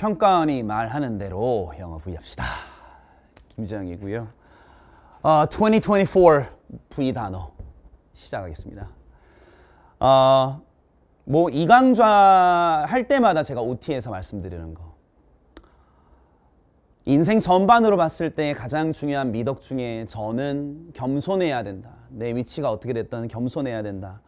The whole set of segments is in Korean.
평가원이 말하는 대로 영어 부위합시다. 김지영이고요. 어, 2024 부위 단어 시작하겠습니다. 어, 뭐 이강좌 할 때마다 제가 OT에서 말씀드리는 거. 인생 전반으로 봤을 때 가장 중요한 미덕 중에 저는 겸손해야 된다. 내 위치가 어떻게 됐든 겸손해야 된다.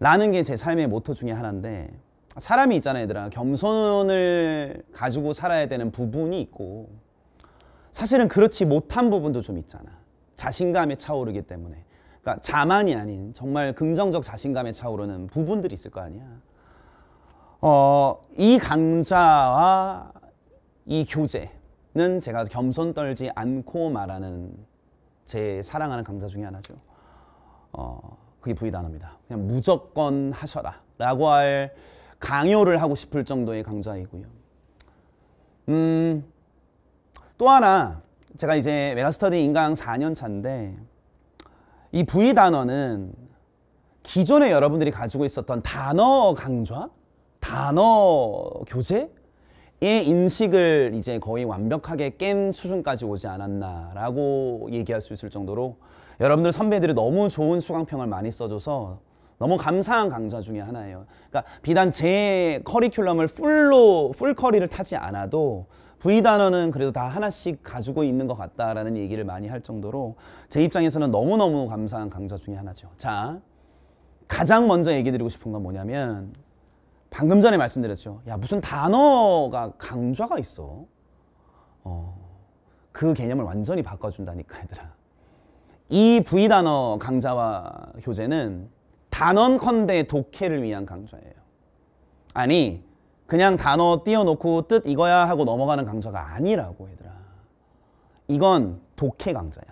라는 게 제 삶의 모토 중에 하나인데 사람이 있잖아요 얘들아 겸손을 가지고 살아야 되는 부분이 있고 사실은 그렇지 못한 부분도 좀 있잖아 자신감에 차오르기 때문에 그러니까 자만이 아닌 정말 긍정적 자신감에 차오르는 부분들이 있을 거 아니야 어, 이 강좌와 이 교재는 제가 겸손 떨지 않고 말하는 제 사랑하는 강좌 중에 하나죠 어, 그게 부의 단어입니다 그냥 무조건 하셔라 라고 할 강요를 하고 싶을 정도의 강좌이고요. 음, 또 하나 제가 이제 메가스터디 인강 4년 차인데 이 V 단어는 기존에 여러분들이 가지고 있었던 단어 강좌, 단어 교재의 인식을 이제 거의 완벽하게 깬 수준까지 오지 않았나라고 얘기할 수 있을 정도로 여러분들 선배들이 너무 좋은 수강평을 많이 써줘서 너무 감사한 강좌 중에 하나예요. 그러니까 비단 제 커리큘럼을 풀로 풀 커리를 타지 않아도 V 단어는 그래도 다 하나씩 가지고 있는 것 같다라는 얘기를 많이 할 정도로 제 입장에서는 너무너무 감사한 강좌 중에 하나죠. 자, 가장 먼저 얘기 드리고 싶은 건 뭐냐면 방금 전에 말씀드렸죠. 야, 무슨 단어가 강좌가 있어. 어, 그 개념을 완전히 바꿔준다니까, 얘들아. 이 V 단어 강좌와 교재는 단언컨대 독해를 위한 강좌예요. 아니 그냥 단어 띄워놓고 뜻 이거야 하고 넘어가는 강좌가 아니라고 얘들아. 이건 독해 강좌야.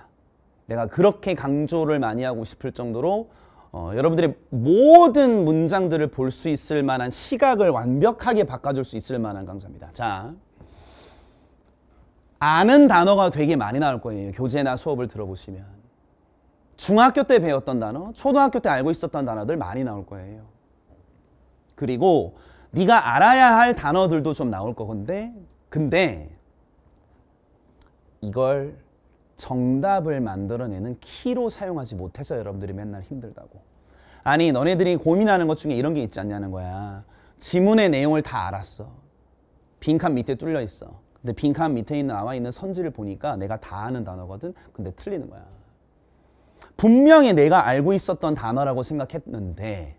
내가 그렇게 강조를 많이 하고 싶을 정도로 어, 여러분들의 모든 문장들을 볼 수 있을 만한 시각을 완벽하게 바꿔줄 수 있을 만한 강좌입니다. 자, 아는 단어가 되게 많이 나올 거예요. 교재나 수업을 들어보시면. 중학교 때 배웠던 단어, 초등학교 때 알고 있었던 단어들 많이 나올 거예요. 그리고 네가 알아야 할 단어들도 좀 나올 거건데 근데 이걸 정답을 만들어내는 키로 사용하지 못해서 여러분들이 맨날 힘들다고. 아니 너네들이 고민하는 것 중에 이런 게 있지 않냐는 거야. 지문의 내용을 다 알았어. 빈칸 밑에 뚫려 있어. 근데 빈칸 밑에 있는 나와 있는 선지를 보니까 내가 다 아는 단어거든. 근데 틀리는 거야. 분명히 내가 알고 있었던 단어라고 생각했는데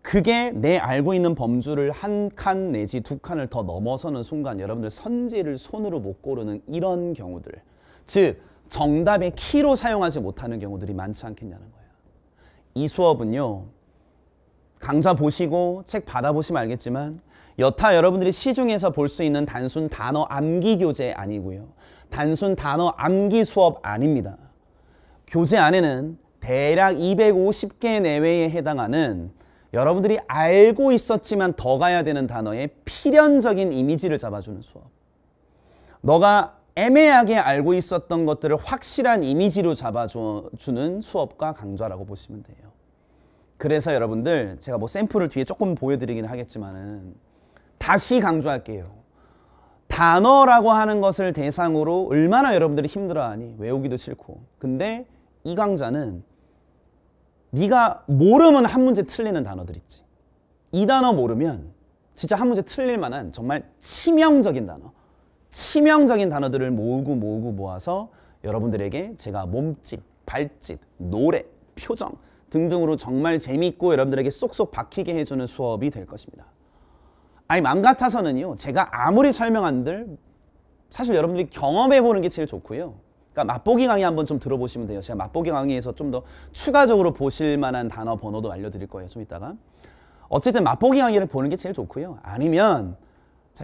그게 내 알고 있는 범주를 한 칸 내지 두 칸을 더 넘어서는 순간 여러분들 선지를 손으로 못 고르는 이런 경우들 즉 정답의 키로 사용하지 못하는 경우들이 많지 않겠냐는 거예요. 이 수업은요. 강좌 보시고 책 받아보시면 알겠지만 여타 여러분들이 시중에서 볼 수 있는 단순 단어 암기 교재 아니고요. 단순 단어 암기 수업 아닙니다. 교재 안에는 대략 250개 내외에 해당하는 여러분들이 알고 있었지만 더 가야 되는 단어의 필연적인 이미지를 잡아주는 수업. 너가 애매하게 알고 있었던 것들을 확실한 이미지로 잡아주는 수업과 강좌라고 보시면 돼요. 그래서 여러분들 제가 뭐 샘플을 뒤에 조금 보여드리긴 하겠지만은 다시 강조할게요. 단어라고 하는 것을 대상으로 얼마나 여러분들이 힘들어하니 외우기도 싫고 근데 이 강좌는 네가 모르면 한 문제 틀리는 단어들 있지. 이 단어 모르면 진짜 한 문제 틀릴 만한 정말 치명적인 단어. 치명적인 단어들을 모으고 모으고 모아서 여러분들에게 제가 몸짓, 발짓, 노래, 표정 등등으로 정말 재미있고 여러분들에게 쏙쏙 박히게 해주는 수업이 될 것입니다. 아니 맘 같아서는요. 제가 아무리 설명한들 사실 여러분들이 경험해보는 게 제일 좋고요. 그러니까 맛보기 강의 한번 좀 들어보시면 돼요. 제가 맛보기 강의에서 좀 더 추가적으로 보실 만한 단어 번호도 알려드릴 거예요. 좀 이따가. 어쨌든 맛보기 강의를 보는 게 제일 좋고요. 아니면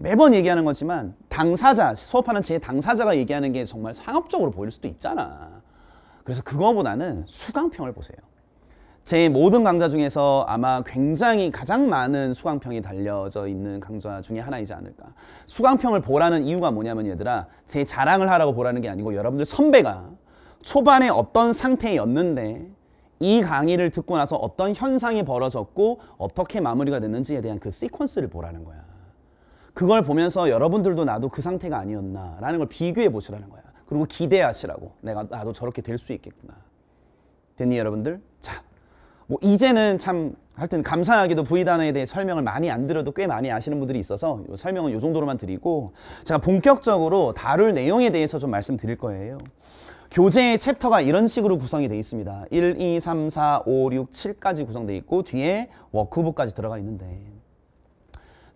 매번 얘기하는 거지만 당사자 수업하는 제 당사자가 얘기하는 게 정말 상업적으로 보일 수도 있잖아. 그래서 그거보다는 수강평을 보세요. 제 모든 강좌 중에서 아마 굉장히 가장 많은 수강평이 달려져 있는 강좌 중에 하나이지 않을까 수강평을 보라는 이유가 뭐냐면 얘들아 제 자랑을 하라고 보라는 게 아니고 여러분들 선배가 초반에 어떤 상태였는데 이 강의를 듣고 나서 어떤 현상이 벌어졌고 어떻게 마무리가 됐는지에 대한 그 시퀀스를 보라는 거야 그걸 보면서 여러분들도 나도 그 상태가 아니었나 라는 걸 비교해 보시라는 거야 그리고 기대하시라고 내가 나도 저렇게 될 수 있겠구나 됐니 여러분들? 자뭐 이제는 참 하여튼 감사하게도 V 단어에 대해 설명을 많이 안 드려도 꽤 많이 아시는 분들이 있어서 설명은 이 정도로만 드리고 제가 본격적으로 다룰 내용에 대해서 좀 말씀드릴 거예요. 교재의 챕터가 이런 식으로 구성이 되어 있습니다. 1, 2, 3, 4, 5, 6, 7까지 구성되어 있고 뒤에 워크북까지 들어가 있는데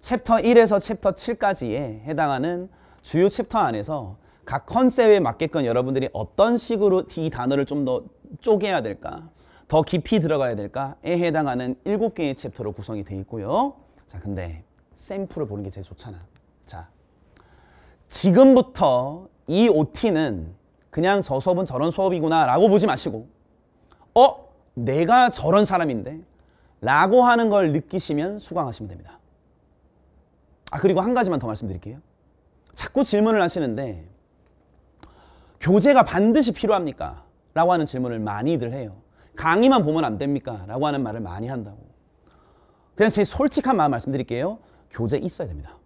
챕터 1에서 챕터 7까지에 해당하는 주요 챕터 안에서 각 컨셉에 맞게끔 여러분들이 어떤 식으로 이 단어를 좀 더 쪼개야 될까 더 깊이 들어가야 될까에 해당하는 일곱 개의 챕터로 구성이 되어 있고요. 자, 근데 샘플을 보는 게 제일 좋잖아. 자, 지금부터 이 OT는 그냥 저 수업은 저런 수업이구나 라고 보지 마시고 어? 내가 저런 사람인데? 라고 하는 걸 느끼시면 수강하시면 됩니다. 아 그리고 한 가지만 더 말씀드릴게요. 자꾸 질문을 하시는데 교재가 반드시 필요합니까? 라고 하는 질문을 많이들 해요. 강의만 보면 안 됩니까? 라고 하는 말을 많이 한다고. 그냥 제 솔직한 마음 말씀드릴게요. 교재 있어야 됩니다.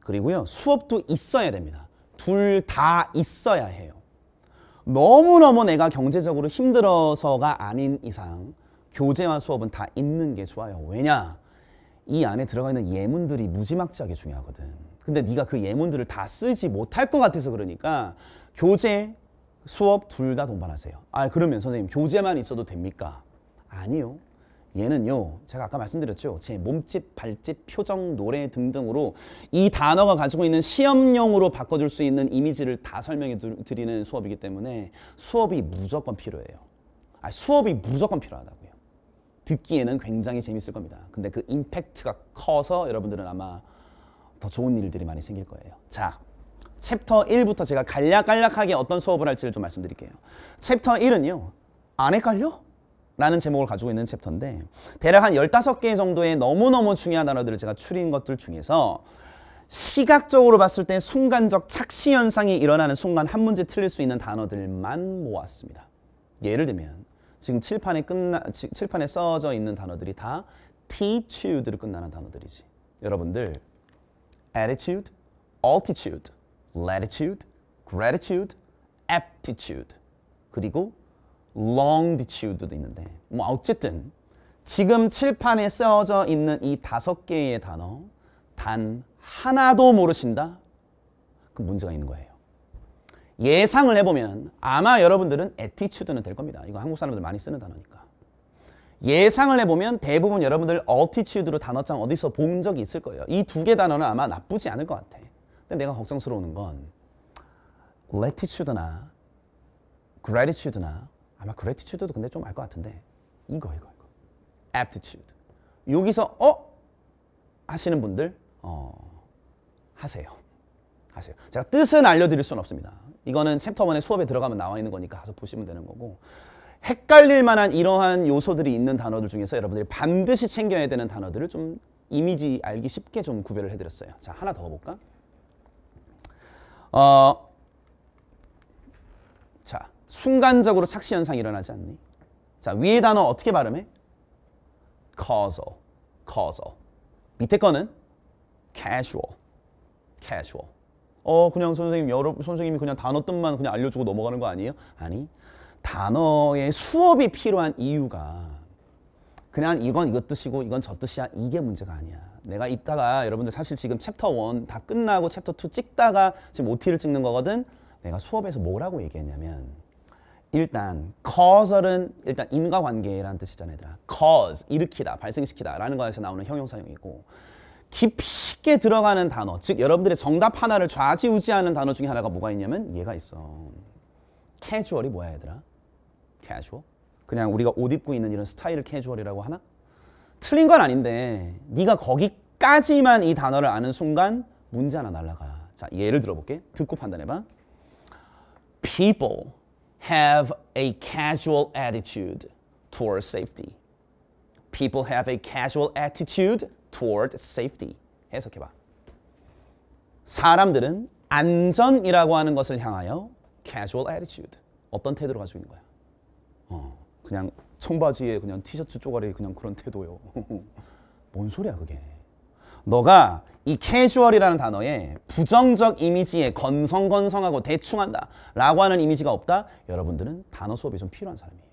그리고요, 수업도 있어야 됩니다. 둘 다 있어야 해요. 너무너무 내가 경제적으로 힘들어서가 아닌 이상 교재와 수업은 다 있는 게 좋아요. 왜냐? 이 안에 들어가 있는 예문들이 무지막지하게 중요하거든. 근데 네가 그 예문들을 다 쓰지 못할 것 같아서 그러니까 교재, 수업 둘 다 동반하세요. 아 그러면 선생님 교재만 있어도 됩니까? 아니요. 얘는요 제가 아까 말씀드렸죠 제 몸짓 발짓 표정 노래 등등으로 이 단어가 가지고 있는 시험용으로 바꿔줄 수 있는 이미지를 다 설명해 드리는 수업이기 때문에 수업이 무조건 필요해요 아 수업이 무조건 필요하다고요 듣기에는 굉장히 재밌을 겁니다 근데 그 임팩트가 커서 여러분들은 아마 더 좋은 일들이 많이 생길 거예요 자 챕터 1부터 제가 간략간략하게 어떤 수업을 할지를 좀 말씀드릴게요. 챕터 1은요. 안 헷갈려? 라는 제목을 가지고 있는 챕터인데 대략 한 15개 정도의 너무너무 중요한 단어들을 제가 추린 것들 중에서 시각적으로 봤을 때 순간적 착시 현상이 일어나는 순간 한 문제 틀릴 수 있는 단어들만 모았습니다. 예를 들면 지금 칠판에 끝나 칠판에 써져 있는 단어들이 다 t e a c u d e 로 끝나는 단어들이지. 여러분들 attitude, altitude latitude, gratitude, aptitude 그리고 longitude도 있는데 뭐 어쨌든 지금 칠판에 쓰여져 있는 이 다섯 개의 단어 단 하나도 모르신다? 그 문제가 있는 거예요. 예상을 해보면 아마 여러분들은 attitude는 될 겁니다. 이거 한국 사람들 많이 쓰는 단어니까. 예상을 해보면 대부분 여러분들 altitude로 단어장 어디서 본 적이 있을 거예요. 이 두 개 단어는 아마 나쁘지 않을 것 같아. 요 근데 내가 걱정스러운 건 latitude나 gratitude나 아마 gratitude도 근데 좀 알 것 같은데 이거 이거 이거 aptitude 여기서 어 하시는 분들 어 하세요 하세요 제가 뜻은 알려드릴 수는 없습니다 이거는 챕터 1의 수업에 들어가면 나와 있는 거니까 가서 보시면 되는 거고 헷갈릴 만한 이러한 요소들이 있는 단어들 중에서 여러분들이 반드시 챙겨야 되는 단어들을 좀 이미지 알기 쉽게 좀 구별을 해드렸어요. 자, 하나 더 볼까? 어, 자, 순간적으로 착시 현상이 일어나지 않니? 자, 위의 단어 어떻게 발음해? causal, causal. 밑에 거는 casual, casual. 어, 그냥 선생님, 여러, 선생님이 그냥 단어 뜻만 그냥 알려주고 넘어가는 거 아니에요? 아니, 단어의 수업이 필요한 이유가 그냥 이건 이것 뜻이고 이건 저 뜻이야 이게 문제가 아니야. 내가 이따가 여러분들 사실 지금 챕터 1 다 끝나고 챕터 2 찍다가 지금 OT를 찍는 거거든. 내가 수업에서 뭐라고 얘기했냐면 일단 causal은 일단 인과관계라는 뜻이잖아 얘들아. cause 일으키다 발생시키다 라는 거에서 나오는 형용사용이고 깊이 있게 들어가는 단어 즉 여러분들의 정답 하나를 좌지우지하는 단어 중에 하나가 뭐가 있냐면 얘가 있어. 캐주얼이 뭐야 얘들아? 캐주얼? 그냥 우리가 옷 입고 있는 이런 스타일을 캐주얼이라고 하나? 틀린 건 아닌데 네가 거기까지만 이 단어를 아는 순간 문제 하나 날라가. 자 예를 들어볼게. 듣고 판단해봐. People have a casual attitude toward safety. People have a casual attitude toward safety. 해석해봐. 사람들은 안전이라고 하는 것을 향하여 casual attitude. 어떤 태도를 가지고 있는 거야? 어, 그냥 청바지에 그냥 티셔츠 쪼가리 그냥 그런 태도요. 뭔 소리야 그게. 너가 이 캐주얼이라는 단어에 부정적 이미지에 건성건성하고 대충한다 라고 하는 이미지가 없다? 여러분들은 단어 수업이 좀 필요한 사람이에요.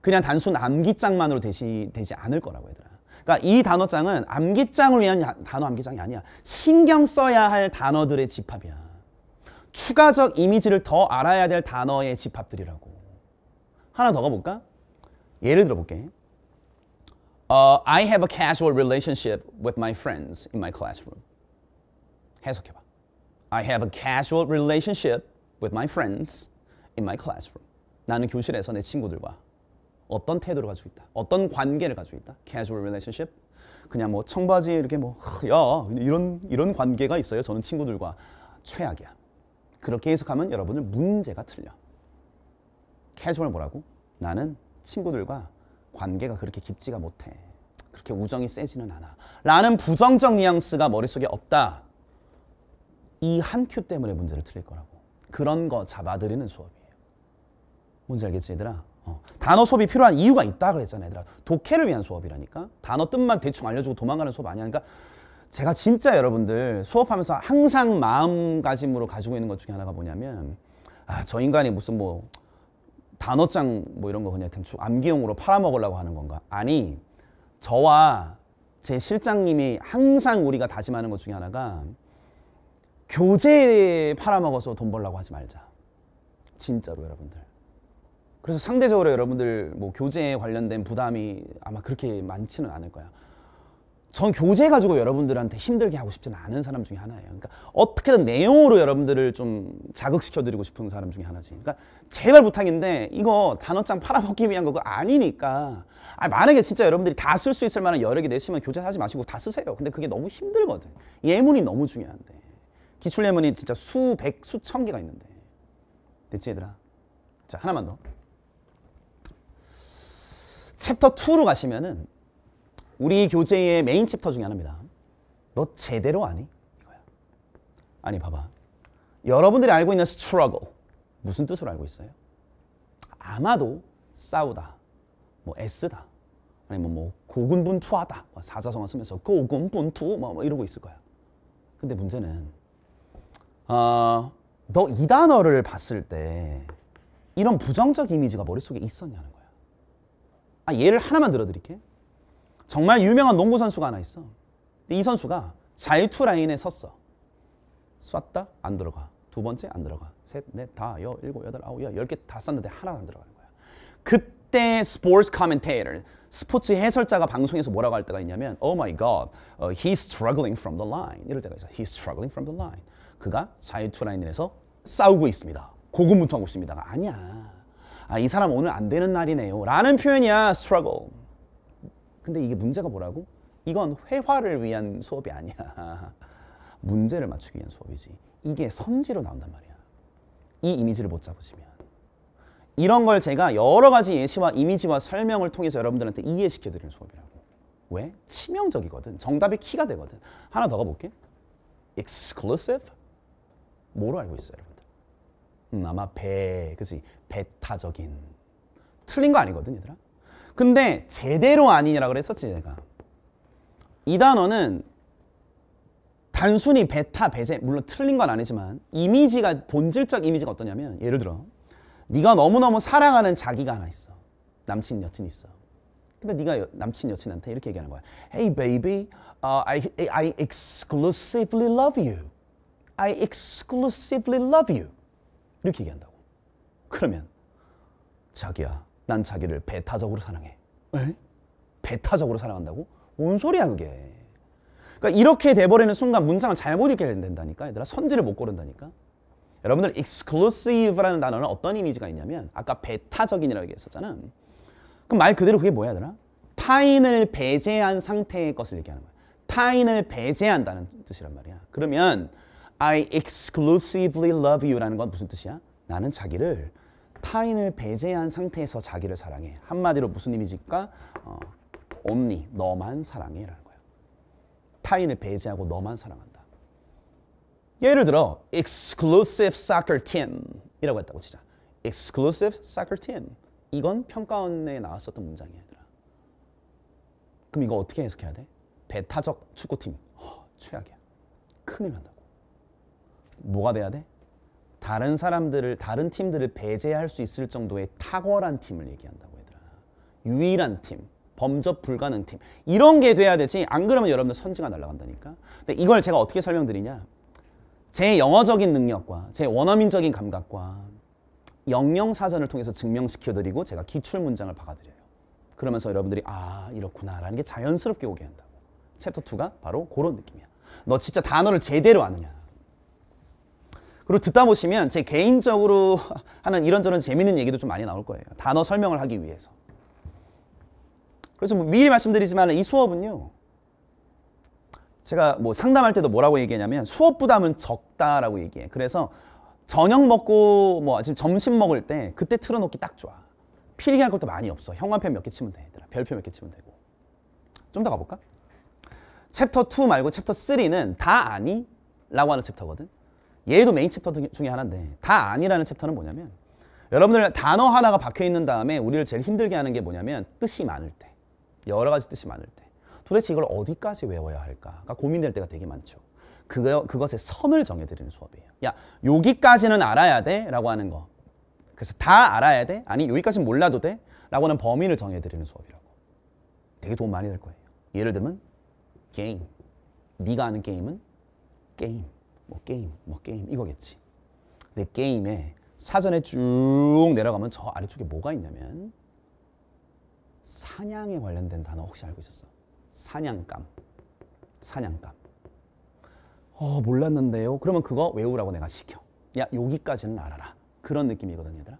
그냥 단순 암기장만으로 되시, 되지 않을 거라고 얘들아. 그러니까 이 단어장은 암기장을 위한 단어 암기장이 아니야. 신경 써야 할 단어들의 집합이야. 추가적 이미지를 더 알아야 될 단어의 집합들이라고. 하나 더 가볼까? 예를 들어볼게. Uh, I have a casual relationship with my friends in my classroom. 해석해봐. I have a casual relationship with my friends in my classroom. 나는 교실에서 내 친구들과 어떤 태도를 가지고 있다. 어떤 관계를 가지고 있다. casual relationship. 그냥 뭐 청바지에 이렇게 뭐 야, 이런 이런 관계가 있어요. 저는 친구들과 최악이야. 그렇게 해석하면 여러분은 문제가 틀려. 캐주얼 뭐라고? 나는 친구들과 관계가 그렇게 깊지가 못해. 그렇게 우정이 세지는 않아. 라는 부정적 뉘앙스가 머릿속에 없다. 이 한 큐 때문에 문제를 틀릴 거라고. 그런 거 잡아들이는 수업이에요. 뭔지 알겠지 얘들아? 어. 단어 수업이 필요한 이유가 있다 그랬잖아 얘들아. 독해를 위한 수업이라니까. 단어 뜻만 대충 알려주고 도망가는 수업 아니야. 그러니까 제가 진짜 여러분들 수업하면서 항상 마음가짐으로 가지고 있는 것 중에 하나가 뭐냐면 아, 저 인간이 무슨 뭐 단어장 뭐 이런 거 그냥 대충 암기용으로 팔아먹으려고 하는 건가? 아니 저와 제 실장님이 항상 우리가 다짐하는 것 중에 하나가 교재 팔아먹어서 돈 벌라고 하지 말자. 진짜로 여러분들. 그래서 상대적으로 여러분들 뭐 교재에 관련된 부담이 아마 그렇게 많지는 않을 거야. 전 교재 가지고 여러분들한테 힘들게 하고 싶지는 않은 사람 중에 하나예요. 그러니까 어떻게든 내용으로 여러분들을 좀 자극시켜 드리고 싶은 사람 중에 하나지. 그러니까 제발 부탁인데 이거 단어장 팔아먹기 위한 거가 아니니까. 아니 만약에 진짜 여러분들이 다 쓸 수 있을 만한 여력이 내시면 교재 사지 마시고 다 쓰세요. 근데 그게 너무 힘들거든. 예문이 너무 중요한데. 기출 예문이 진짜 수백 수천 개가 있는데. 됐지 얘들아? 자 하나만 더. 챕터 2로 가시면은 우리 교재의 메인 챕터 중에 하나입니다. 너 제대로 아니? 이거야. 아니 봐봐. 여러분들이 알고 있는 struggle 무슨 뜻으로 알고 있어요? 아마도 싸우다, 뭐 애쓰다, 아니면 뭐, 뭐 고군분투하다 뭐 사자성어 쓰면서 고군분투 뭐, 뭐 이러고 있을 거야. 근데 문제는 어, 너이 단어를 봤을 때 이런 부정적 이미지가 머릿속에 있었냐는 거야. 아, 예를 하나만 들어드릴게. 정말 유명한 농구 선수가 하나 있어. 이 선수가 자유투 라인에 섰어. 쐈다 안 들어가. 두 번째 안 들어가. 셋, 넷, 다, 여, 일곱, 여덟, 아홉, 열, 개 다 쐈는데 하나 안 들어가는 거야. 그때 스포츠 커멘테이터, 스포츠 해설자가 방송에서 뭐라고 할 때가 있냐면 Oh my God, uh, he's struggling from the line. 이럴 때가 있어. He's struggling from the line. 그가 자유투 라인에서 싸우고 있습니다. 고군분투하고 있습니다. 아니야. 아, 이 사람 오늘 안 되는 날이네요. 라는 표현이야. struggle. 근데 이게 문제가 뭐라고? 이건 회화를 위한 수업이 아니야. 문제를 맞추기 위한 수업이지. 이게 선지로 나온단 말이야. 이 이미지를 못 잡으시면. 이런 걸 제가 여러 가지 예시와 이미지와 설명을 통해서 여러분들한테 이해시켜드리는 수업이라고. 왜? 치명적이거든. 정답의 키가 되거든. 하나 더 가볼게. exclusive? 뭐로 알고 있어요, 여러분들? 음, 아마 배, 그지? 배타적인. 틀린 거 아니거든, 얘들아? 근데 제대로 아니라 그랬었지 내가. 이 단어는 단순히 베타 배제 물론 틀린 건 아니지만 이미지가 본질적 이미지가 어떠냐면 예를 들어 네가 너무너무 사랑하는 자기가 하나 있어. 남친 여친 있어. 근데 네가 남친 여친한테 이렇게 얘기하는 거야. Hey baby, uh, I, I exclusively love you. I exclusively love you. 이렇게 얘기한다고. 그러면 자기야, 난 자기를 배타적으로 사랑해. 에? 네? 배타적으로 사랑한다고? 뭔 소리야 그게. 그러니까 이렇게 돼버리는 순간 문장을 잘못 읽게 된다니까 얘들아. 선지를 못 고른다니까. 여러분들 exclusive라는 단어는 어떤 이미지가 있냐면 아까 배타적인이라고 얘기했었잖아. 그럼 말 그대로 그게 뭐야 얘들아? 타인을 배제한 상태의 것을 얘기하는 거야. 타인을 배제한다는 뜻이란 말이야. 그러면 I exclusively love you라는 건 무슨 뜻이야? 나는 자기를 타인을 배제한 상태에서 자기를 사랑해. 한마디로 무슨 이미지일까? 어, 언니, 너만 사랑해라는 거예요. 타인을 배제하고 너만 사랑한다. 예를 들어 exclusive soccer team이라고 했다고 치자. exclusive soccer team. 이건 평가원에 나왔었던 문장이야, 얘들아. 그럼 이거 어떻게 해석해야 돼? 배타적 축구팀. 허, 최악이야. 큰일 난다고. 뭐가 돼야 돼? 다른 사람들을 다른 팀들을 배제할 수 있을 정도의 탁월한 팀을 얘기한다고 얘들아. 유일한 팀. 범접 불가능 팀. 이런 게 돼야 되지. 안 그러면 여러분들 선지가 날아간다니까. 근데 이걸 제가 어떻게 설명드리냐? 제 영어적인 능력과 제 원어민적인 감각과 영영사전을 통해서 증명시켜드리고 제가 기출문장을 박아드려요. 그러면서 여러분들이 아 이렇구나라는 게 자연스럽게 오게 한다고. 챕터 2가 바로 그런 느낌이야. 너 진짜 단어를 제대로 아느냐. 그리고 듣다 보시면 제 개인적으로 하는 이런저런 재밌는 얘기도 좀 많이 나올 거예요. 단어 설명을 하기 위해서. 그래서 뭐 미리 말씀드리지만 이 수업은요. 제가 뭐 상담할 때도 뭐라고 얘기하냐면 수업 부담은 적다라고 얘기해. 그래서 저녁 먹고 뭐 지금 점심 먹을 때 그때 틀어놓기 딱 좋아. 필기할 것도 많이 없어. 형광펜 몇개 치면 돼. 얘들아. 별표 몇 개 치면 되고. 좀 더 가볼까? 챕터 2 말고 챕터 3는 다 아니? 라고 하는 챕터거든. 얘도 메인 챕터 중에 하나인데 다 아니라는 챕터는 뭐냐면 여러분들 단어 하나가 박혀 있는 다음에 우리를 제일 힘들게 하는 게 뭐냐면 뜻이 많을 때 여러 가지 뜻이 많을 때 도대체 이걸 어디까지 외워야 할까 그러니까 고민될 때가 되게 많죠. 그거, 그것의 선을 정해드리는 수업이에요. 야 여기까지는 알아야 돼 라고 하는 거 그래서 다 알아야 돼? 아니 여기까지는 몰라도 돼? 라고 하는 범위를 정해드리는 수업이라고 되게 도움 많이 될 거예요. 예를 들면 게임 네가 하는 게임은 게임 뭐 게임, 뭐 게임 이거겠지. 근 게임에 사전에 쭉 내려가면 저 아래쪽에 뭐가 있냐면 사냥에 관련된 단어 혹시 알고 있었어? 사냥감. 사냥감. 어, 몰랐는데요. 그러면 그거 외우라고 내가 시켜. 야, 여기까지는 알아라. 그런 느낌이거든, 얘들아.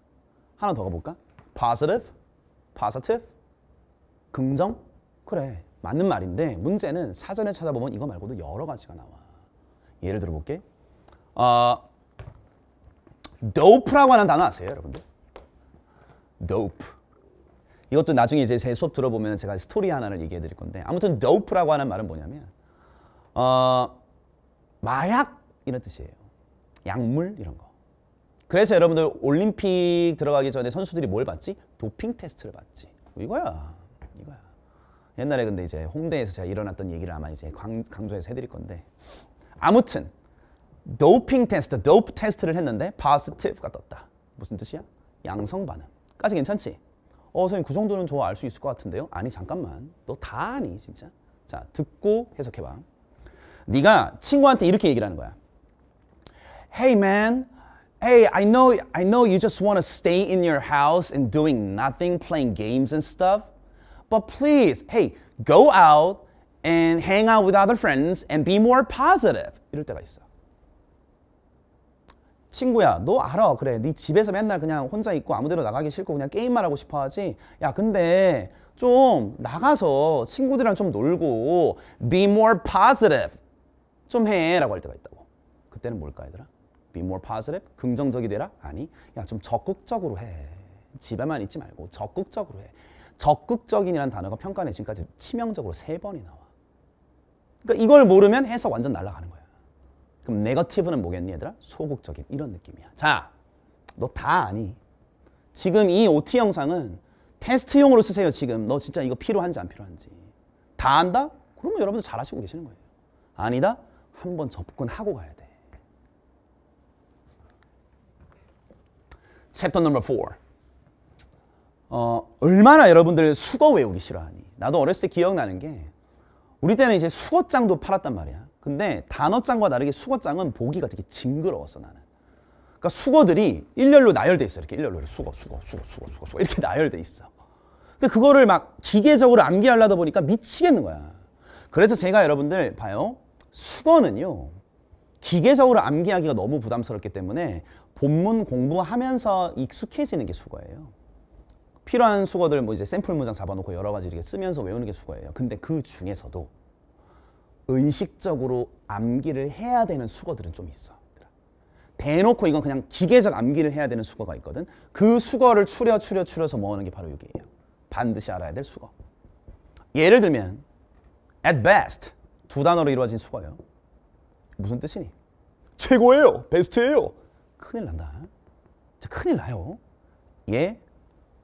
하나 더 가볼까? positive, positive, 긍정? 그래, 맞는 말인데 문제는 사전에 찾아보면 이거 말고도 여러 가지가 나와. 예를 들어볼게. 아, dope라고 하는 단어 아세요, 여러분들? dope. 이것도 나중에 이제 제 수업 들어보면 제가 스토리 하나를 얘기해 드릴 건데 아무튼 dope라고 하는 말은 뭐냐면 어, 마약 이런 뜻이에요. 약물 이런 거. 그래서 여러분들 올림픽 들어가기 전에 선수들이 뭘 받지? 도핑 테스트를 받지. 이거야. 이거야. 옛날에 근데 이제 홍대에서 제가 일어났던 얘기를 아마 이제 강조해서 해드릴 건데 아무튼 도핑 테스트, 도프 테스트를 했는데 positive가 떴다. 무슨 뜻이야? 양성 반응까지 괜찮지? 어, 선생님 그 정도는 저알수 있을 것 같은데요? 아니 잠깐만. 너 다 아니 진짜. 자, 듣고 해석해봐. 네가 친구한테 이렇게 얘기를 하는 거야. Hey man, hey, I know, I know you just want to stay in your house and doing nothing, playing games and stuff. But please, hey, go out, and hang out with other friends and be more positive. 이럴 때가 있어. 친구야, 너 알아. 그래. 네 집에서 맨날 그냥 혼자 있고 아무 데나 나가기 싫고 그냥 게임만 하고 싶어 하지. 야, 근데 좀 나가서 친구들이랑 좀 놀고 be more positive 좀 해라고 할 때가 있다고. 그때는 뭘까 얘들아? be more positive? 긍정적이 되라? 아니. 야, 좀 적극적으로 해. 집에만 있지 말고 적극적으로 해. 적극적인이라는 단어가 평가내신까지 치명적으로 세 번이 나와. 그러니까 이걸 모르면 해석 완전 날아가는 거야. 그럼 네거티브는 뭐겠니 얘들아? 소극적인 이런 느낌이야. 자, 너 다 아니. 지금 이 OT 영상은 테스트용으로 쓰세요 지금. 너 진짜 이거 필요한지 안 필요한지. 다 안다? 그러면 여러분들 잘하시고 계시는 거예요. 아니다? 한번 접근하고 가야 돼. 챕터 넘버 4. 어, 얼마나 여러분들 수거 외우기 싫어하니? 나도 어렸을 때 기억나는 게 우리 때는 이제 수거장도 팔았단 말이야. 근데 단어장과 다르게 수거장은 보기가 되게 징그러웠어 나는. 그러니까 수거들이 일렬로 나열돼 있어 이렇게 일렬로 수거 수거 수거 수거 수거 수거 이렇게 나열돼 있어. 근데 그거를 막 기계적으로 암기하려다 보니까 미치겠는 거야. 그래서 제가 여러분들 봐요. 수거는요. 기계적으로 암기하기가 너무 부담스럽기 때문에 본문 공부하면서 익숙해지는 게 수거예요. 필요한 수거들 뭐 이제 샘플 문장 잡아놓고 여러 가지 이렇게 쓰면서 외우는 게 수거예요. 근데 그 중에서도 의식적으로 암기를 해야 되는 수거들은 좀 있어. 대놓고 이건 그냥 기계적 암기를 해야 되는 수거가 있거든. 그 수거를 추려 추려 추려서 모으는 게 바로 여기예요. 반드시 알아야 될 수거. 예를 들면 at best 두 단어로 이루어진 수거예요. 무슨 뜻이니? 최고예요. 베스트예요. 큰일 난다. 큰일 나요. 예,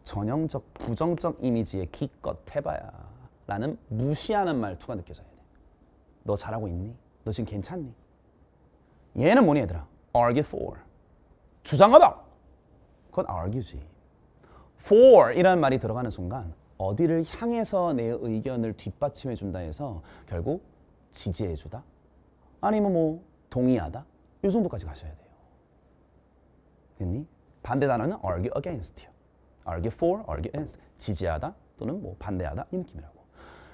전형적 부정적 이미지에 기껏 해봐야 라는 무시하는 말투가 느껴져야 돼. 너 잘하고 있니? 너 지금 괜찮니? 얘는 뭐니 얘들아? argue for. 주장하다. 그건 argue지. for 이라는 말이 들어가는 순간 어디를 향해서 내 의견을 뒷받침해 준다 해서 결국 지지해 주다 아니면 뭐 동의하다 이 정도까지 가셔야 돼요. 됐니? 반대 단어는 argue against요. argue for, argue against, 지지하다 또는 뭐 반대하다 이 느낌이라고.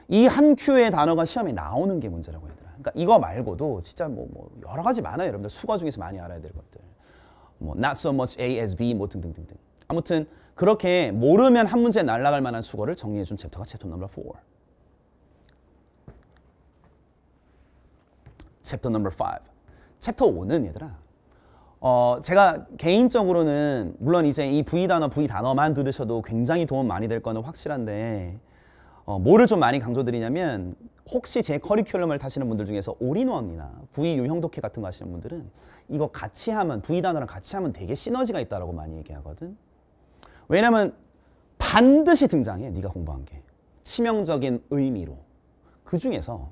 이 한 큐의 단어가 시험에 나오는 게 문제라고 얘들아. 그러니까 이거 말고도 진짜 뭐, 뭐 여러 가지 많아요. 여러분들 수거 중에서 많이 알아야 될 것들. 뭐 not so much A as B 뭐 등등등등. 아무튼 그렇게 모르면 한 문제 날라갈 만한 수거를 정리해 준 챕터가 챕터 넘버 4. 챕터 넘버 5. 챕터 5는 얘들아 어, 제가 개인적으로는 물론 이제 이 V 단어, V 단어만 들으셔도 굉장히 도움 많이 될 거는 확실한데 어, 뭐를 좀 많이 강조드리냐면 혹시 제 커리큘럼을 타시는 분들 중에서 올인원이나 V 유형독해 같은 거 하시는 분들은 이거 같이 하면 V 단어랑 같이 하면 되게 시너지가 있다라고 많이 얘기하거든. 왜냐면 반드시 등장해 네가 공부한 게 치명적인 의미로 그 중에서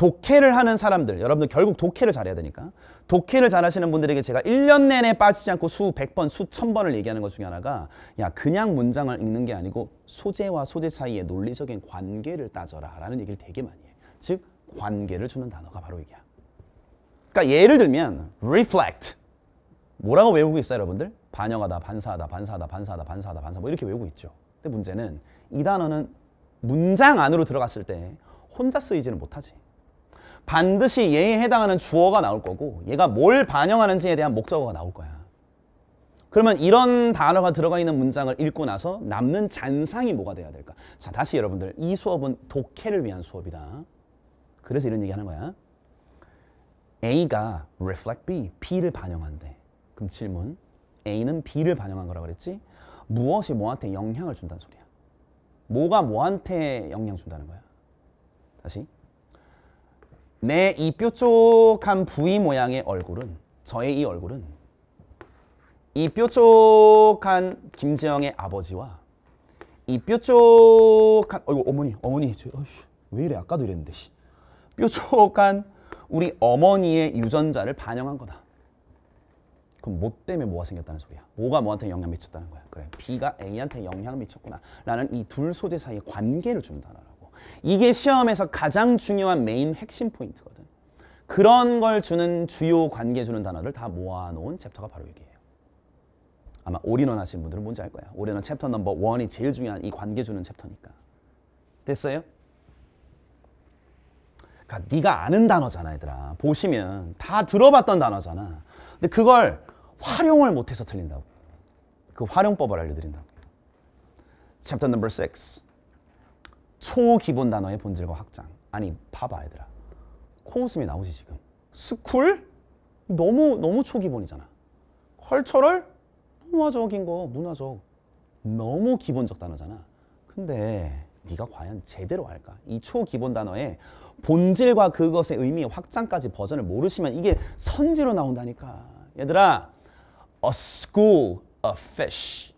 독해를 하는 사람들, 여러분들 결국 독해를 잘해야 되니까 독해를 잘하시는 분들에게 제가 1년 내내 빠지지 않고 수 백 번, 수천 번을 얘기하는 것 중에 하나가 야 그냥 문장을 읽는 게 아니고 소재와 소재 사이의 논리적인 관계를 따져라 라는 얘기를 되게 많이 해. 즉 관계를 주는 단어가 바로 이게야. 그러니까 예를 들면 reflect 뭐라고 외우고 있어요 여러분들? 반영하다, 반사하다, 반사하다, 반사하다, 반사하다, 반사 뭐 이렇게 외우고 있죠. 근데 문제는 이 단어는 문장 안으로 들어갔을 때 혼자 쓰이지는 못하지. 반드시 얘에 해당하는 주어가 나올 거고 얘가 뭘 반영하는지에 대한 목적어가 나올 거야. 그러면 이런 단어가 들어가 있는 문장을 읽고 나서 남는 잔상이 뭐가 돼야 될까? 자 다시 여러분들 이 수업은 독해를 위한 수업이다. 그래서 이런 얘기하는 거야. A가 reflect B, B를 반영한대. 그럼 질문, A는 B를 반영한 거라 그랬지? 무엇이 뭐한테 영향을 준다는 소리야? 뭐가 뭐한테 영향 준다는 거야? 다시 내이 뾰족한 부위 모양의 얼굴은 저의 이 얼굴은 이 뾰족한 김지영의 아버지와 이 뾰족한 어이구 어머니 어머니 저, 어이, 왜 이래 아까도 이랬는데 뾰족한 우리 어머니의 유전자를 반영한 거다. 그럼 뭐 때문에 뭐가 생겼다는 소리야? 뭐가 뭐한테 영향 미쳤다는 거야? 그래, B가 A한테 영향 미쳤구나. 라는 이 둘 소재 사이의 관계를 준다는 이게 시험에서 가장 중요한 메인 핵심 포인트거든. 그런 걸 주는 주요 관계 주는 단어를 다 모아놓은 챕터가 바로 여기예요. 아마 올인원 하신 분들은 뭔지 알 거야. 올인원 챕터 넘버 원이 제일 중요한 이 관계 주는 챕터니까. 됐어요? 그러니까 네가 아는 단어잖아 얘들아. 보시면 다 들어봤던 단어잖아. 근데 그걸 활용을 못해서 틀린다고. 그 활용법을 알려드린다고. 챕터 넘버 6. 초기본 단어의 본질과 확장. 아니 봐봐 얘들아. 코웃음이 나오지 지금. 스쿨? 너무 너무 초기본이잖아. 컬처럴? 문화적인 거 문화적. 너무 기본적 단어잖아. 근데 네가 과연 제대로 알까? 이 초기본 단어의 본질과 그것의 의미 확장까지 버전을 모르시면 이게 선지로 나온다니까. 얘들아, a school of fish.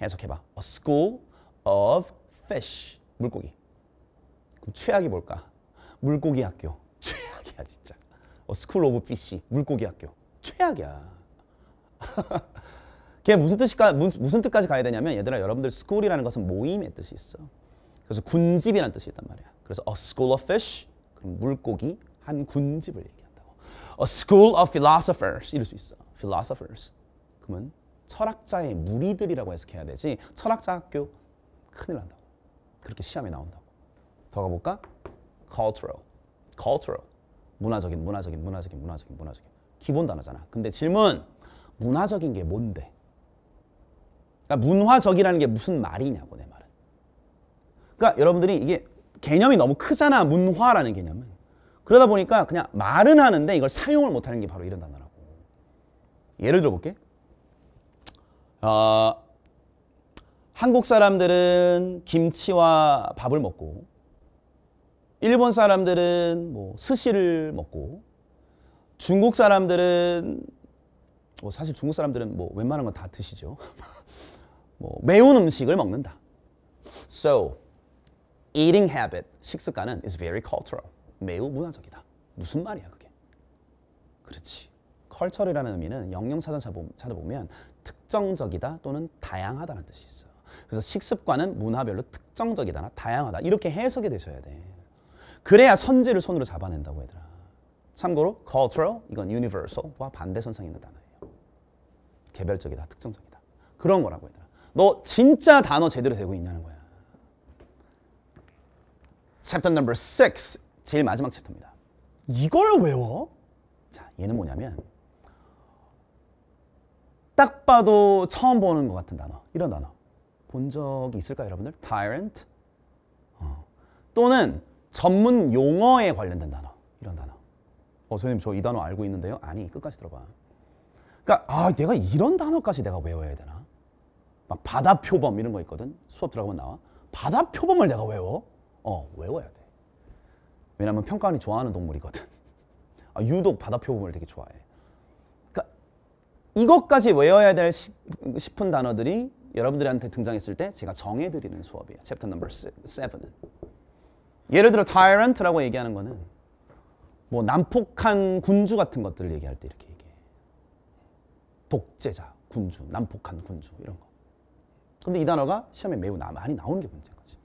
해석해봐. a school of fish. 물고기. 그럼 최악이 뭘까? 물고기 학교. 최악이야 진짜. 어, 스쿨 오브 피쉬. 물고기 학교. 최악이야. 그 무슨 뜻일까? 무슨 뜻까지 가야 되냐면 얘들아 여러분들 스쿨이라는 것은 모임의 뜻이 있어. 그래서 군집이라는 뜻이 있단 말이야. 그래서 a school of fish 그럼 물고기 한 군집을 얘기한다고. a school of philosophers 이럴 수 있어. philosophers 그러면 철학자의 무리들이라고 해석해야 되지 철학자 학교 큰일 난다. 그렇게 시험에 나온다고. 더 가볼까? cultural, cultural. 문화적인, 문화적인, 문화적인, 문화적인, 문화적인. 기본 단어잖아. 근데 질문, 문화적인 게 뭔데? 그러니까 문화적이라는 게 무슨 말이냐고 내 말은. 그러니까 여러분들이 이게 개념이 너무 크잖아. 문화라는 개념은. 그러다 보니까 그냥 말은 하는데 이걸 사용을 못하는 게 바로 이런 단어라고. 예를 들어볼게. 어, 한국 사람들은 김치와 밥을 먹고 일본 사람들은 뭐 스시를 먹고 중국 사람들은 뭐 사실 중국 사람들은 뭐 웬만한 건 다 드시죠. 뭐 매운 음식을 먹는다. So eating habit 식습관은 is very cultural. 매우 문화적이다. 무슨 말이야 그게? 그렇지. 컬처럴이라는 의미는 영영사전 찾아보면 특정적이다 또는 다양하다는 뜻이 있어. 그래서 식습관은 문화별로 특정적이다나 다양하다 이렇게 해석이 되셔야 돼. 그래야 선지를 손으로 잡아낸다고 얘들아. 참고로 cultural 이건 universal과 반대 선상 있는 단어예요. 개별적이다, 특정적이다. 그런 거라고 얘들아. 너 진짜 단어 제대로 되고 있냐는 거야. 챕터 넘버 6 제일 마지막 챕터입니다. 이걸 외워? 자, 얘는 뭐냐면 딱 봐도 처음 보는 것 같은 단어. 이런 단어. 본 적이 있을까요, 여러분들? tyrant 어. 또는 전문 용어에 관련된 단어 이런 단어. 어 선생님 저 이 단어 알고 있는데요. 아니 끝까지 들어봐. 그러니까 아 내가 이런 단어까지 내가 외워야 되나? 막 바다 표범 이런 거 있거든. 수업 들어가면 나와. 바다 표범을 내가 외워? 어 외워야 돼. 왜냐면 평가원이 좋아하는 동물이거든. 아, 유독 바다 표범을 되게 좋아해. 그러니까 이것까지 외워야 될 싶은 단어들이 여러분들한테 등장했을 때 제가 정해드리는 수업이에요. 챕터 넘버 7은. 예를 들어 tyrant라고 얘기하는 거는 뭐 난폭한 군주 같은 것들을 얘기할 때 이렇게 얘기해. 독재자, 군주, 난폭한 군주 이런 거. 근데 이 단어가 시험에 매우 많이 나오는 게 문제인 거지.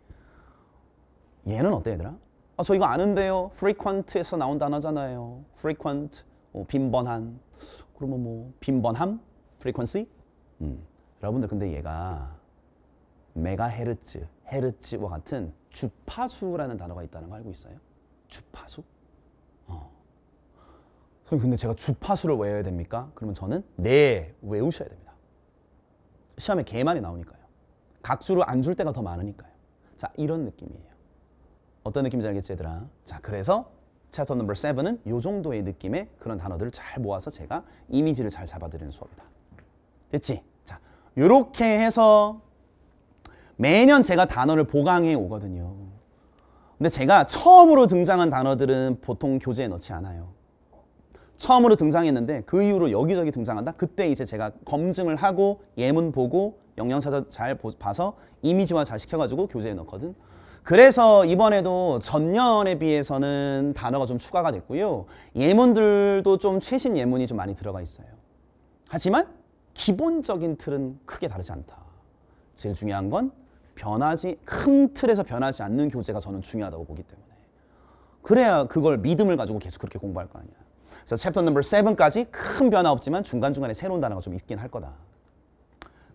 얘는 어때 얘들아? 아, 저 이거 아는데요. frequent에서 나온 단어잖아요. frequent, 어, 빈번한. 그러면 뭐 빈번함? frequency? 음. 여러분들 근데 얘가 메가헤르츠, 헤르츠와 같은 주파수라는 단어가 있다는 거 알고 있어요? 주파수? 어. 선생님 근데 제가 주파수를 외워야 됩니까? 그러면 저는 네 외우셔야 됩니다. 시험에 개만이 나오니까요. 각수로안 줄 때가 더 많으니까요. 자 이런 느낌이에요. 어떤 느낌인지 알겠지 얘들아? 자 그래서 챕터 넘버 븐은이 정도의 느낌의 그런 단어들을 잘 모아서 제가 이미지를 잘 잡아드리는 수업이다. 됐지? 이렇게 해서 매년 제가 단어를 보강해 오거든요. 근데 제가 처음으로 등장한 단어들은 보통 교재에 넣지 않아요. 처음으로 등장했는데 그 이후로 여기저기 등장한다? 그때 이제 제가 검증을 하고 예문 보고 영양사도 잘 봐서 이미지화 잘 시켜가지고 교재에 넣거든. 그래서 이번에도 전년에 비해서는 단어가 좀 추가가 됐고요. 예문들도 좀 최신 예문이 좀 많이 들어가 있어요. 하지만 기본적인 틀은 크게 다르지 않다. 제일 중요한 건 변하지 큰 틀에서 변하지 않는 교재가 저는 중요하다고 보기 때문에 그래야 그걸 믿음을 가지고 계속 그렇게 공부할 거 아니야. 그래서 챕터 넘버 7까지 큰 변화 없지만 중간중간에 새로운 단어가 좀 있긴 할 거다.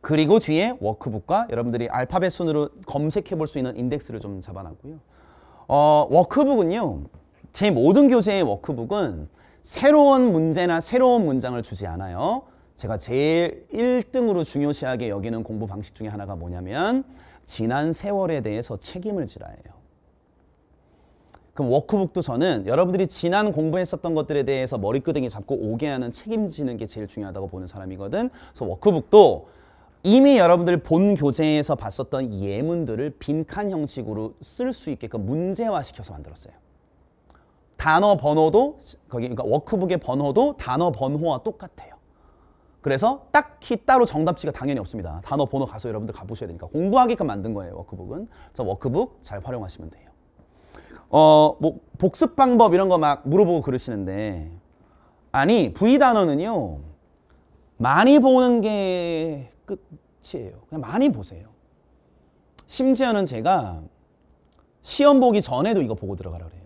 그리고 뒤에 워크북과 여러분들이 알파벳 순으로 검색해 볼 수 있는 인덱스를 좀 잡아놨고요. 어, 워크북은요. 제 모든 교재의 워크북은 새로운 문제나 새로운 문장을 주지 않아요. 제가 제일 1등으로 중요시하게 여기는 공부 방식 중에 하나가 뭐냐면 지난 세월에 대해서 책임을 지라예요. 그럼 워크북도 저는 여러분들이 지난 공부했었던 것들에 대해서 머리끄댕이 잡고 오게 하는 책임지는 게 제일 중요하다고 보는 사람이거든. 그래서 워크북도 이미 여러분들 본 교재에서 봤었던 예문들을 빈칸 형식으로 쓸 수 있게끔 문제화시켜서 만들었어요. 단어 번호도 거기 그러니까 워크북의 번호도 단어 번호와 똑같아요. 그래서 딱히 따로 정답지가 당연히 없습니다. 단어, 번호, 가수 여러분들 가보셔야 되니까 공부하기까 만든 거예요, 워크북은. 그래서 워크북 잘 활용하시면 돼요. 어, 뭐 복습 방법 이런 거 막 물어보고 그러시는데 아니, V 단어는요. 많이 보는 게 끝이에요. 그냥 많이 보세요. 심지어는 제가 시험 보기 전에도 이거 보고 들어가라 그래요.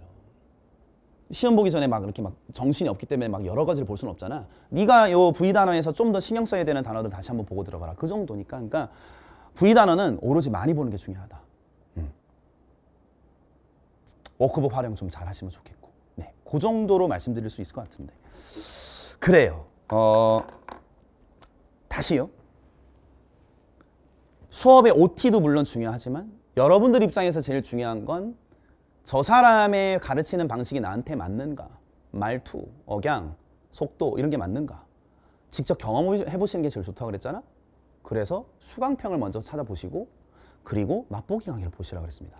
시험 보기 전에 막 이렇게 막 정신이 없기 때문에 막 여러 가지를 볼 수는 없잖아. 네가 요 V 단어에서 좀 더 신경 써야 되는 단어를 다시 한번 보고 들어가라. 그 정도니까. 그러니까 V 단어는 오로지 많이 보는 게 중요하다. 음. 워크북 활용 좀 잘하시면 좋겠고. 네, 그 정도로 말씀드릴 수 있을 것 같은데. 그래요. 어, 다시요. 수업의 OT도 물론 중요하지만 여러분들 입장에서 제일 중요한 건저 사람의 가르치는 방식이 나한테 맞는가? 말투, 억양, 속도 이런 게 맞는가? 직접 경험해 보시는 게 제일 좋다고 그랬잖아. 그래서 수강평을 먼저 찾아보시고 그리고 맛보기 강의를 보시라 고 그랬습니다.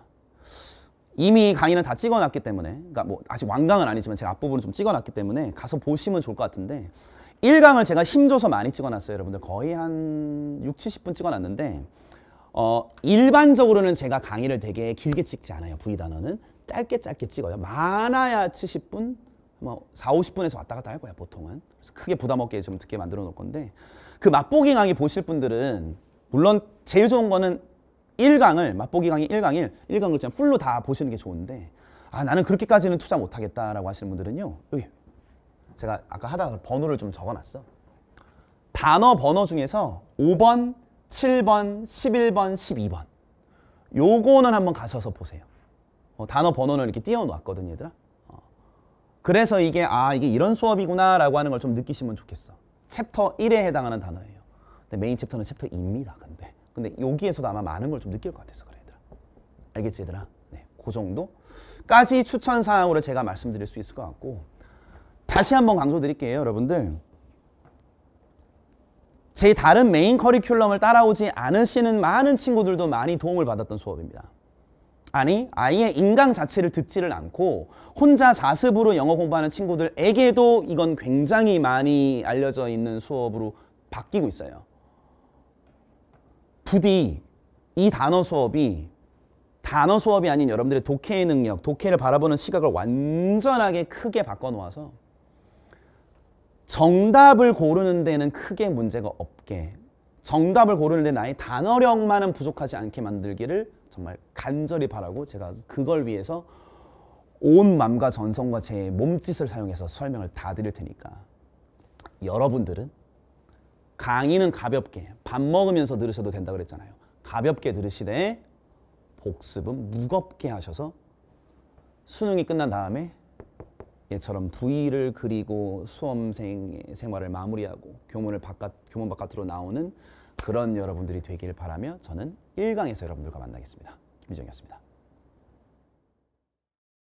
이미 강의는 다 찍어놨기 때문에 그러니까 뭐 아직 완강은 아니지만 제가 앞부분을 좀 찍어놨기 때문에 가서 보시면 좋을 것 같은데 1강을 제가 힘줘서 많이 찍어놨어요 여러분들 거의 한 6, 70분 찍어놨는데 어, 일반적으로는 제가 강의를 되게 길게 찍지 않아요 V단어는 짧게 짧게 찍어요. 많아야 70분, 뭐 4, 50분에서 왔다 갔다 할 거야 보통은. 그래서 크게 부담 없게 좀 듣게 만들어 놓을 건데 그 맛보기 강의 보실 분들은 물론 제일 좋은 거는 1강을 맛보기 강의 1강 1, 1강을 그냥 풀로 다 보시는 게 좋은데 아 나는 그렇게까지는 투자 못 하겠다라고 하시는 분들은요. 여기 제가 아까 하다가 그 번호를 좀 적어놨어. 단어 번호 중에서 5번, 7번, 11번, 12번 요거는 한번 가셔서 보세요. 어, 단어 번호는 이렇게 띄워놓았거든 얘들아. 어. 그래서 이게 아 이게 이런 수업이구나 라고 하는 걸 좀 느끼시면 좋겠어. 챕터 1에 해당하는 단어예요. 근데 메인 챕터는 챕터 2입니다. 근데 근데 여기에서도 아마 많은 걸 좀 느낄 것 같아서 그래 얘들아. 알겠지 얘들아? 네, 그 정도까지 추천 사항으로 제가 말씀드릴 수 있을 것 같고 다시 한번 강조드릴게요 여러분들. 제 다른 메인 커리큘럼을 따라오지 않으시는 많은 친구들도 많이 도움을 받았던 수업입니다. 아니 아예 인강 자체를 듣지를 않고 혼자 자습으로 영어 공부하는 친구들에게도 이건 굉장히 많이 알려져 있는 수업으로 바뀌고 있어요. 부디 이 단어 수업이 단어 수업이 아닌 여러분들의 독해의 능력, 독해를 바라보는 시각을 완전하게 크게 바꿔놓아서 정답을 고르는 데는 크게 문제가 없게 정답을 고르는 데 나의 단어력만은 부족하지 않게 만들기를 정말 간절히 바라고 제가 그걸 위해서 온 맘과 전성과 제 몸짓을 사용해서 설명을 다 드릴 테니까 여러분들은 강의는 가볍게 밥 먹으면서 들으셔도 된다 그랬잖아요. 가볍게 들으시되 복습은 무겁게 하셔서 수능이 끝난 다음에 얘처럼 V를 그리고 수험생의 생활을 마무리하고 교문을 바깥 교문 바깥으로 나오는 그런 여러분들이 되길 바라며 저는 1강에서 여러분들과 만나겠습니다. 김정이었습니다.